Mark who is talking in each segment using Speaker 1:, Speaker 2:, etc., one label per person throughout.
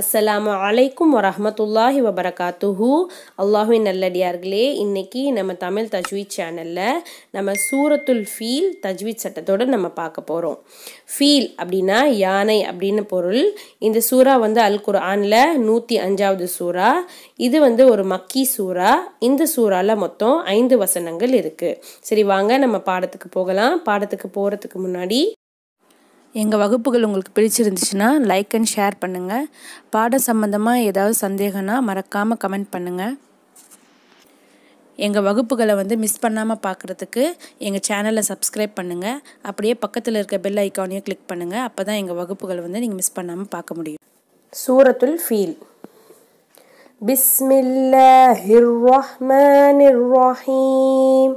Speaker 1: அஸ்ஸலாமு அலைக்கும் வரமத்துல்லாஹி வபரகாத்துஹு அல்லாஹின் நல்லடியார்களே இன்னைக்கு நம்ம தமிழ் தஜ்வீத் சேனலில் நம்ம சூரத்துல் ஃபீல் தஜ்வீத் சட்டத்தோடு நம்ம பார்க்க போகிறோம் ஃபீல் அப்படின்னா யானை அப்படின்னு பொருள் இந்த சூறா வந்து அல் குர்ஆனில் நூற்றி அஞ்சாவது சூறா இது வந்து ஒரு மக்கி சூறா இந்த சூறாவில் மொத்தம் ஐந்து வசனங்கள் இருக்குது சரி வாங்க நம்ம பாடத்துக்கு போகலாம் பாடத்துக்கு போகிறதுக்கு முன்னாடி எங்கள் வகுப்புகள் உங்களுக்கு பிடிச்சிருந்துச்சுன்னா லைக் அண்ட் ஷேர் பண்ணுங்கள் பாடம் சம்மந்தமாக ஏதாவது சந்தேகம்னா மறக்காமல் கமெண்ட் பண்ணுங்கள் எங்கள் வகுப்புகளை வந்து மிஸ் பண்ணாமல் பார்க்குறதுக்கு எங்கள் சேனலை சப்ஸ்கிரைப் பண்ணுங்கள் அப்படியே பக்கத்தில் இருக்க பெல் ஐக்கானையும் கிளிக் பண்ணுங்கள் அப்போ தான் எங்கள் வகுப்புகளை வந்து நீங்கள் மிஸ் பண்ணாமல் பார்க்க முடியும் சூரத்துல் ஃபீல் பிஸ்மில்லாஹிர் ரஹ்மானிர் ரஹீம்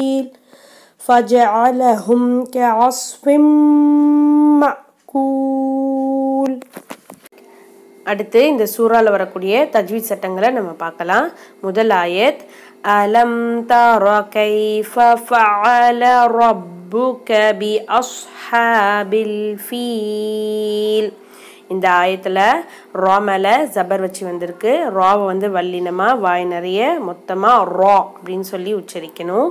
Speaker 1: فجعلهم كعصف مأكول அடுத்து இந்த சூறாவில் வரக்கூடிய தஜ்வீத் சட்டங்களை நம்ம பார்க்கலாம் முதல் ஆயத் அலம் தர கைஃப ஃபஅல ரப்புக பி அஸ்ஹாபில் ஃபீல் இந்த ஆயத்தில் ரா மேலே ஜபர் வச்சு வந்திருக்கு ராவை வந்து வல்லினமாக வாய் நிறைய மொத்தமாக ரா அப்படின்னு சொல்லி உச்சரிக்கணும்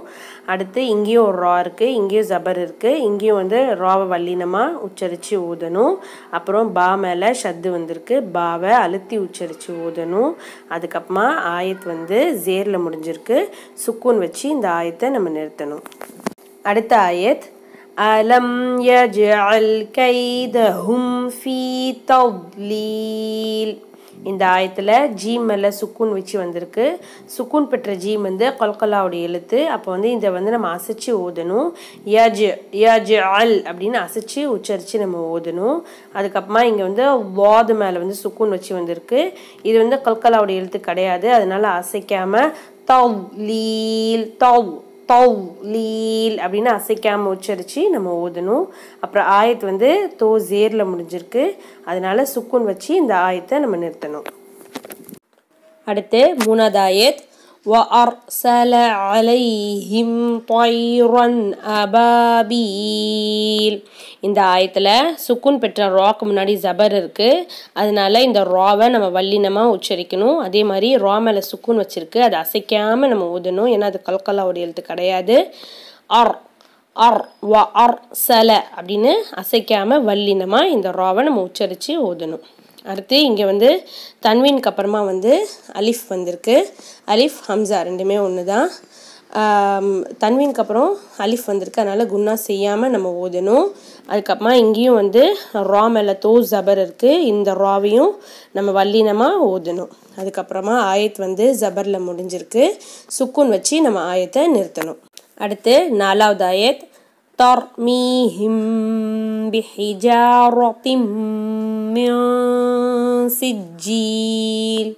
Speaker 1: அடுத்து இங்கேயும் ஒரு ரா இருக்குது இங்கேயும் ஜபர் இருக்குது இங்கேயும் வந்து ராவை வல்லினமாக உச்சரித்து ஊதணும் அப்புறம் பா மேலே ஷத்து வந்திருக்கு பாவை அழுத்தி உச்சரித்து ஊதணும் அதுக்கப்புறமா ஆயத் வந்து ஜேரில் முடிஞ்சிருக்கு சுக்குன்னு வச்சு இந்த ஆயத்தை நம்ம நிறுத்தணும் அடுத்த ஆயத் அலம் يجعل கைதஹும் ஃபி தவ்லீல் இந்த ஆயத்தில் ஜீம் மேலே சுக்குன் வச்சு வந்திருக்கு சுக்குன் பெற்ற ஜீம் வந்து கொல்கலாவுடைய எழுத்து அப்போ வந்து இதை வந்து நம்ம அசைச்சு ஓதணும் யஜ் யஜ் அல் அப்படின்னு அசைச்சு உச்சரித்து நம்ம ஓதணும் அதுக்கப்புறமா இங்கே வந்து வாது மேலே வந்து சுக்குன் வச்சு வந்திருக்கு இது வந்து கொல்கலாவுடைய எழுத்து கிடையாது அதனால் அசைக்காமல் தவ் லீல் தவ் தௌ லீல் அப்படின்னு அசைக்காமல் உச்சரித்து நம்ம ஓதணும் அப்புறம் ஆயத்து வந்து தோ ஜேரில் முடிஞ்சிருக்கு அதனால் சுக்குன் வச்சு இந்த ஆயத்தை நம்ம நிறுத்தணும் அடுத்து மூணாவது ஆயத் وأرسل அலைஹிம் طيرًا أبابيل இந்த ஆயத்தில் சுக்குன் பெற்ற ராக்கு முன்னாடி ஜபர் இருக்குது அதனால இந்த ராவை நம்ம வல்லினமாக உச்சரிக்கணும் அதே மாதிரி ரா மேலே சுக்குன் வச்சுருக்கு அதை அசைக்காமல் நம்ம ஊதணும் ஏன்னா அது கல்கல்லாவோட எழுத்து கிடையாது அர் அர் வ அர் சல அப்படின்னு அசைக்காமல் வல்லினமாக இந்த ராவை நம்ம உச்சரித்து ஊதணும் அடுத்து இங்கே வந்து தன்வீனுக்கு அப்புறமா வந்து அலிஃப் வந்திருக்கு அலிஃப் ஹம்சா ரெண்டுமே ஒன்று தான் தன்வீனுக்கு அப்புறம் அலிஃப் வந்திருக்கு அதனால் குன்னா செய்யாமல் நம்ம ஓதணும் அதுக்கப்புறமா இங்கேயும் வந்து ரா மேலே தோ ஜபர் இருக்குது இந்த ராவையும் நம்ம வல்லினமாக ஓதணும் அதுக்கப்புறமா ஆயத் வந்து ஜபரில் முடிஞ்சிருக்கு சுக்குன் வச்சு நம்ம ஆயத்தை நிறுத்தணும் அடுத்து நாலாவது ஆயத் ترميهم بحجارة من سجيل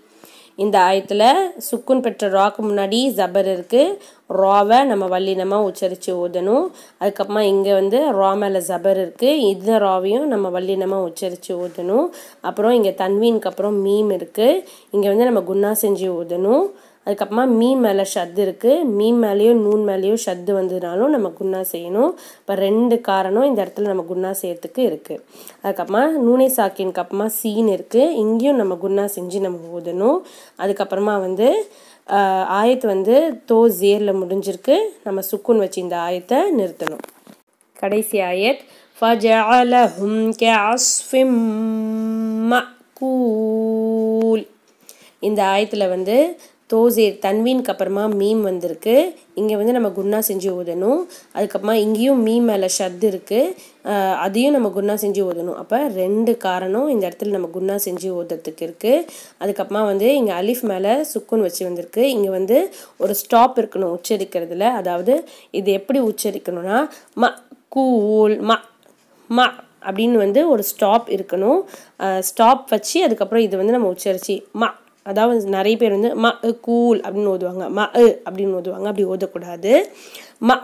Speaker 1: இந்த ஆயத்தில் சுக்குன் பெற்ற ராக்கு முன்னாடி ஜபர் இருக்குது ராவை நம்ம வல்லினமாக உச்சரித்து ஓதணும் அதுக்கப்புறமா இங்கே வந்து ரா மேலே ஜபர் இருக்குது இந்த ராவையும் நம்ம வல்லினமாக உச்சரித்து ஓதணும் அப்புறம் இங்கே தன்வீனுக்கு அப்புறம் மீம் இருக்குது இங்கே வந்து நம்ம குன்னா செஞ்சு ஓதணும் அதுக்கப்புறமா மீ மேலே ஷத்து இருக்குது மீ மேலேயும் நூன் மேலேயும் ஷத்து வந்ததுனாலும் நம்ம குன்னா செய்யணும் இப்போ ரெண்டு காரணம் இந்த இடத்துல நம்ம குன்னா செய்யறதுக்கு இருக்குது அதுக்கப்புறமா நூனை சாக்கினுக்கு அப்புறமா சீன் இருக்குது இங்கேயும் நம்ம குன்னா செஞ்சு நம்ம ஊதணும் அதுக்கப்புறமா வந்து ஆயத்து வந்து தோ ஜேரில் முடிஞ்சிருக்கு நம்ம சுக்குன் வச்சு இந்த ஆயத்தை நிறுத்தணும் கடைசி ஆயத் فجعلهم كعصف مأكول இந்த ஆயத்தில் வந்து தோசேர் தன்வீனுக்கு அப்புறமா மீம் வந்திருக்கு இங்கே வந்து நம்ம குன்னா செஞ்சு ஊதணும் அதுக்கப்புறமா இங்கேயும் மீன் மேலே ஷத் இருக்குது அதையும் நம்ம குன்னா செஞ்சு ஊதணும் அப்போ ரெண்டு காரணம் இந்த இடத்துல நம்ம குன்னா செஞ்சு ஊதுறதுக்கு இருக்குது அதுக்கப்புறமா வந்து இங்கே அலிஃப் மேலே சுக்குன் வச்சு வந்திருக்கு இங்கே வந்து ஒரு ஸ்டாப் இருக்கணும் உச்சரிக்கிறதுல அதாவது இது எப்படி உச்சரிக்கணும்னா ம கூல் ம ம அப்படின்னு வந்து ஒரு ஸ்டாப் இருக்கணும் ஸ்டாப் வச்சு அதுக்கப்புறம் இது வந்து நம்ம உச்சரிச்சு மா அதாவது நிறைய பேர் வந்து ம கூல் அப்படின்னு ஓதுவாங்க ம அப்படின்னு ஓதுவாங்க அப்படி ஓதக்கூடாது ம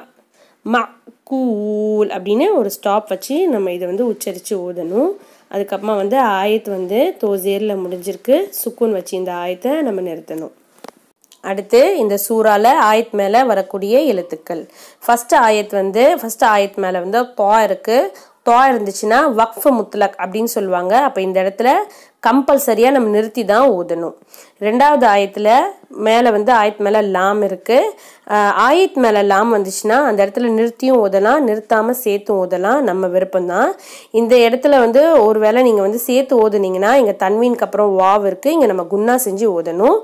Speaker 1: ம கூல் அப்படின்னு ஒரு ஸ்டாப் வச்சு நம்ம இதை வந்து உச்சரித்து ஓதணும் அதுக்கப்புறமா வந்து ஆயத்து வந்து தோசேரில் முடிஞ்சிருக்கு சுக்குன் வச்சு இந்த ஆயத்தை நம்ம நிறுத்தணும் அடுத்து இந்த சூறால ஆயத் மேலே வரக்கூடிய எழுத்துக்கள் ஃபஸ்ட்டு ஆயத் வந்து ஃபஸ்ட்டு ஆயத் மேலே வந்து தோ இருக்குது தோ இருந்துச்சுன்னா வக்ஃப் முத்லக் அப்படின்னு சொல்லுவாங்க அப்போ இந்த இடத்துல கம்பல்சரியாக நம்ம நிறுத்தி தான் ஊதணும் ரெண்டாவது ஆயத்தில் மேலே வந்து ஆயத்து மேலே லாம் இருக்குது ஆயத் மேலே லாம் வந்துச்சுன்னா அந்த இடத்துல நிறுத்தியும் ஓதலாம் நிறுத்தாமல் சேர்த்தும் ஓதலாம் நம்ம விருப்பம்தான் இந்த இடத்துல வந்து ஒரு வேளை நீங்கள் வந்து சேர்த்து ஓதுனீங்கன்னா இங்கே தன்வீனுக்கு அப்புறம் வாவ் இருக்குது இங்கே நம்ம குன்னா செஞ்சு ஓதணும்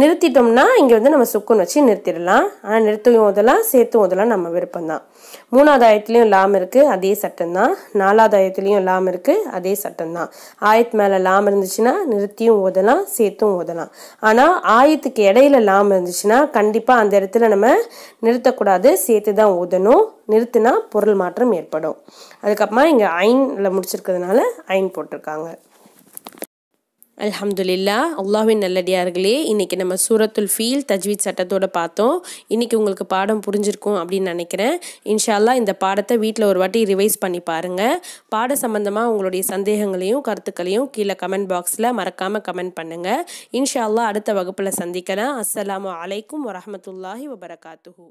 Speaker 1: நிறுத்திட்டோம்னா இங்கே வந்து நம்ம சுக்குன்னு வச்சு நிறுத்திடலாம் ஆனால் நிறுத்தியும் ஓதலாம் சேர்த்தும் ஓதலாம் நம்ம விருப்பம்தான் மூணாவது ஆயத்துலேயும் லாம் இருக்குது அதே சட்டம்தான் நாலாவது ஆயத்துலேயும் லாம் இருக்குது அதே சட்டம்தான் ஆயத்து மேலே லாம் இருந்துச்சுன்னா நிறுத்தியும் ஓதலாம் சேர்த்தும் ஓதலாம் ஆனால் ஆயத்துக்கு இடையில லாம் இருந்துச்சுன்னா கண்டிப்பாக அந்த இடத்துல இடத்துல நம்ம நிறுத்தக்கூடாது சேர்த்து தான் ஊதணும் நிறுத்தினா பொருள் மாற்றம் ஏற்படும் அதுக்கப்புறமா இங்கே ஐன்ல முடிச்சிருக்கிறதுனால ஐன் போட்டிருக்காங்க அல்ஹம்துலில்லா அல்லாஹின் நல்லடியார்களே இன்றைக்கி நம்ம சூரத்துல் ஃபீல் தஜ்வீத் சட்டத்தோடு பார்த்தோம் இன்றைக்கி உங்களுக்கு பாடம் புரிஞ்சிருக்கும் அப்படின்னு நினைக்கிறேன் இன்ஷால்லா இந்த பாடத்தை வீட்டில் ஒரு வாட்டி ரிவைஸ் பண்ணி பாருங்கள் பாட சம்மந்தமாக உங்களுடைய சந்தேகங்களையும் கருத்துக்களையும் கீழே கமெண்ட் பாக்ஸில் மறக்காமல் கமெண்ட் பண்ணுங்கள் இன்ஷால்லா அடுத்த வகுப்பில் சந்திக்கிறேன் அஸ்லாம் வலைக்கம் வரமத்துல்லாஹி வபரகாத்துஹூ